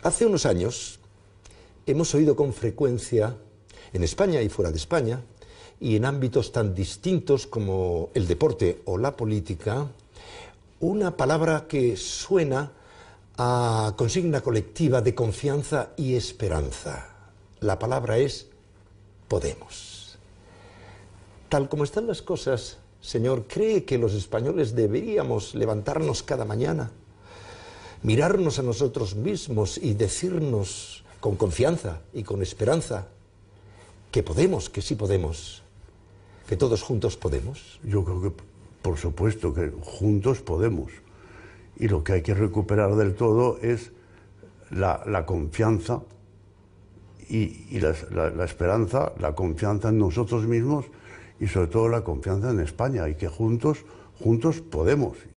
Hace unos años hemos oído con frecuencia, en España y fuera de España, y en ámbitos tan distintos como el deporte o la política, una palabra que suena a consigna colectiva de confianza y esperanza. La palabra es Podemos. Tal como están las cosas, señor, ¿cree que los españoles deberíamos levantarnos cada mañana mirarnos a nosotros mismos y decirnos con confianza y con esperanza que podemos, que sí podemos, que todos juntos podemos? Yo creo que, por supuesto, que juntos podemos. Y lo que hay que recuperar del todo es la, confianza y, la, la esperanza, la confianza en nosotros mismos y sobre todo la confianza en España y que juntos, juntos podemos.